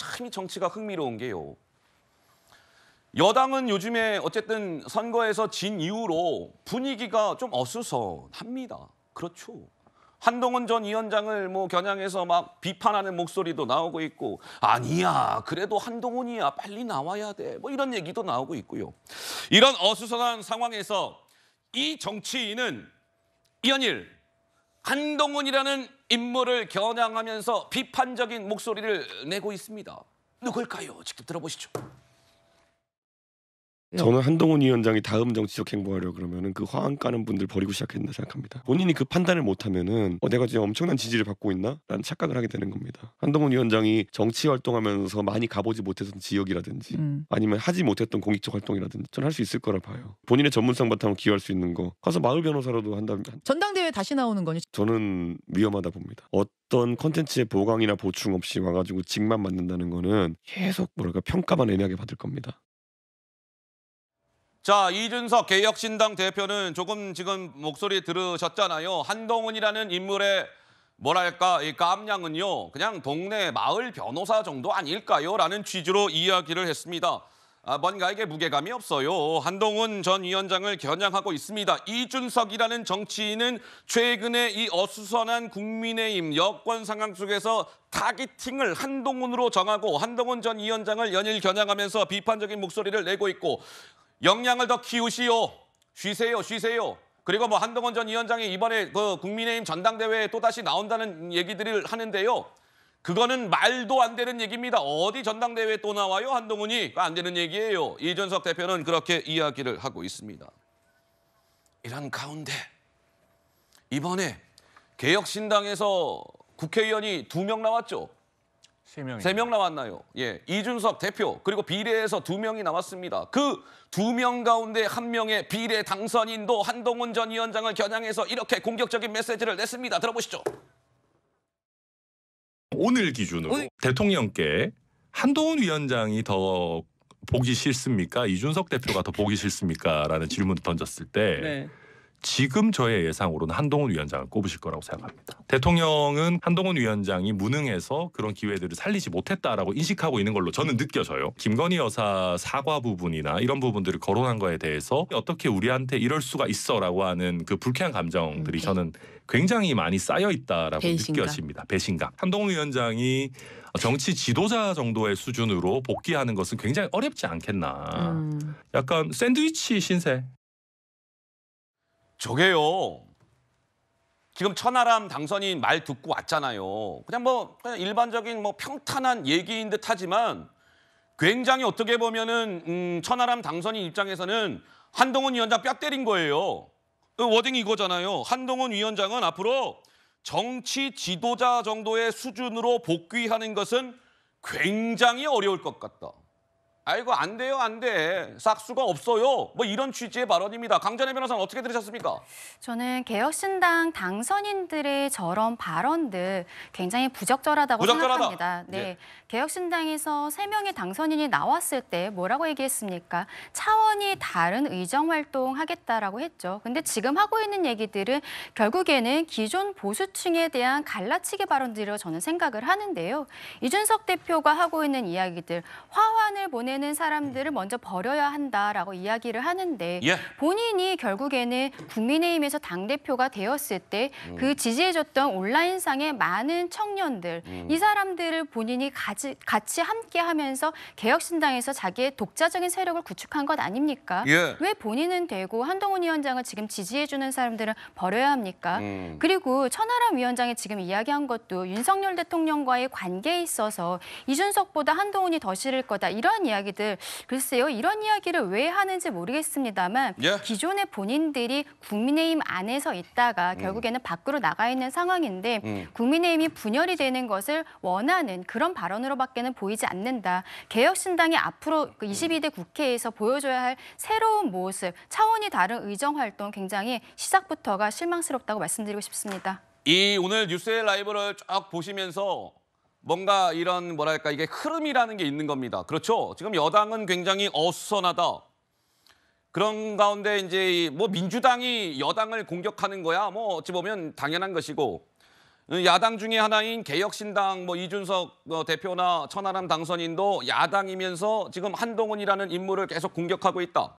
참이 정치가 흥미로운 게요. 여당은 요즘에 어쨌든 선거에서 진 이후로 분위기가 좀 어수선합니다. 그렇죠. 한동훈 전 위원장을 뭐 겨냥해서 막 비판하는 목소리도 나오고 있고 아니야 그래도 한동훈이야 빨리 나와야 돼 뭐 이런 얘기도 나오고 있고요. 이런 어수선한 상황에서 이 정치인은 이현일 한동훈이라는 인물을 겨냥하면서 비판적인 목소리를 내고 있습니다. 누굴까요? 직접 들어보시죠. 예. 저는 한동훈 위원장이 다음 정치적 행보하려 그러면은 그 화환 까는 분들 버리고 시작했나 생각합니다. 본인이 그 판단을 못하면은 어, 내가 지금 엄청난 지지를 받고 있나? 라는 착각을 하게 되는 겁니다. 한동훈 위원장이 정치 활동하면서 많이 가보지 못했던 지역이라든지 음. 아니면 하지 못했던 공익적 활동이라든지 저는 할 수 있을 거라 봐요. 본인의 전문성 바탕으로 기여할 수 있는 거 가서 마을 변호사로도 한다면 전당대회 다시 나오는 거니? 저는 위험하다 봅니다. 어떤 컨텐츠의 보강이나 보충 없이 와가지고 직만 만든다는 거는 계속 뭐랄까 평가만 애매하게 받을 겁니다. 자, 이준석 개혁신당 대표는 조금 지금 목소리 들으셨잖아요. 한동훈이라는 인물의 뭐랄까 이 깜냥은요 그냥 동네 마을 변호사 정도 아닐까요? 라는 취지로 이야기를 했습니다. 아, 뭔가 이게 무게감이 없어요. 한동훈 전 위원장을 겨냥하고 있습니다. 이준석이라는 정치인은 최근에 이 어수선한 국민의힘 여권 상황 속에서 타깃팅을 한동훈으로 정하고 한동훈 전 위원장을 연일 겨냥하면서 비판적인 목소리를 내고 있고 역량을 더 키우시오. 쉬세요, 쉬세요. 그리고 뭐 한동원 전 위원장이 이번에 그 국민의힘 전당대회에 또다시 나온다는 얘기들을 하는데요. 그거는 말도 안 되는 얘기입니다. 어디 전당대회에 또 나와요? 한동훈이. 안 되는 얘기예요. 이준석 대표는 그렇게 이야기를 하고 있습니다. 이런 가운데 이번에 개혁신당에서 국회의원이 두 명 나왔죠. 세명 3명 나왔나요 예, 이준석 대표 그리고 비례에서 두 명이 나왔습니다그 두 명 가운데 한 명의 비례 당선인도 한동훈 전 위원장을 겨냥해서 이렇게 공격적인 메시지를 냈습니다. 들어보시죠. 오늘 기준으로 오늘... 대통령께 한동훈 위원장이 더 보기 싫습니까? 이준석 대표가 더 보기 싫습니까? 라는 질문을 던졌을 때 네. 지금 저의 예상으로는 한동훈 위원장을 꼽으실 거라고 생각합니다. 대통령은 한동훈 위원장이 무능해서 그런 기회들을 살리지 못했다라고 인식하고 있는 걸로 저는 느껴져요. 김건희 여사 사과 부분이나 이런 부분들을 거론한 거에 대해서 어떻게 우리한테 이럴 수가 있어라고 하는 그 불쾌한 감정들이 음. 저는 굉장히 많이 쌓여 있다라고 배신감. 느껴집니다. 배신감. 한동훈 위원장이 정치 지도자 정도의 수준으로 복귀하는 것은 굉장히 어렵지 않겠나. 음. 약간 샌드위치 신세 저게요. 지금 천하람 당선인 말 듣고 왔잖아요. 그냥 뭐 그냥 일반적인 뭐 평탄한 얘기인 듯 하지만 굉장히 어떻게 보면은 음, 천하람 당선인 입장에서는 한동훈 위원장 뼈 때린 거예요. 그 워딩이 이거잖아요. 한동훈 위원장은 앞으로 정치 지도자 정도의 수준으로 복귀하는 것은 굉장히 어려울 것 같다. 아이고 안 돼요 안 돼. 싹수가 없어요. 뭐 이런 취지의 발언입니다. 강전혜 변호사는 어떻게 들으셨습니까? 저는 개혁신당 당선인들의 저런 발언들 굉장히 부적절하다고 부적절하다. 생각합니다. 네. 예. 개혁신당에서 세명의 당선인이 나왔을 때 뭐라고 얘기했습니까? 차원이 다른 의정 활동 하겠다라고 했죠. 근데 지금 하고 있는 얘기들은 결국에는 기존 보수층에 대한 갈라치기 발언들이라고 저는 생각을 하는데요. 이준석 대표가 하고 있는 이야기들 화환을 보내는 되는 사람들을 먼저 버려야 한다라고 이야기를 하는데 예. 본인이 결국에는 국민의힘에서 당대표가 되었을 때그 음. 지지해줬던 온라인상의 많은 청년들 음. 이 사람들을 본인이 같이, 같이 함께하면서 개혁신당에서 자기의 독자적인 세력을 구축한 것 아닙니까? 예. 왜 본인은 되고 한동훈 위원장을 지금 지지해주는 사람들은 버려야 합니까? 음. 그리고 천하람 위원장이 지금 이야기한 것도 윤석열 대통령과의 관계에 있어서 이준석보다 한동훈이 더 싫을 거다 이런 이야기 이야기들 글쎄요 이런 이야기를 왜 하는지 모르겠습니다만 예. 기존의 본인들이 국민의힘 안에서 있다가 음. 결국에는 음. 밖으로 나가 있는 상황인데 음. 국민의힘이 분열이 되는 것을 원하는 그런 발언으로밖에는 보이지 않는다. 개혁신당이 앞으로 그 22대 음. 국회에서 보여줘야 할 새로운 모습, 차원이 다른 의정 활동 굉장히 시작부터가 실망스럽다고 말씀드리고 싶습니다. 이 오늘 뉴스의 라이브를 쫙 보시면서 뭔가 이런 뭐랄까 이게 흐름이라는 게 있는 겁니다. 그렇죠? 지금 여당은 굉장히 어수선하다. 그런 가운데 이제 뭐 민주당이 여당을 공격하는 거야 뭐 어찌 보면 당연한 것이고 야당 중에 하나인 개혁신당 뭐 이준석 어, 대표나 천하람 당선인도 야당이면서 지금 한동훈이라는 인물을 계속 공격하고 있다.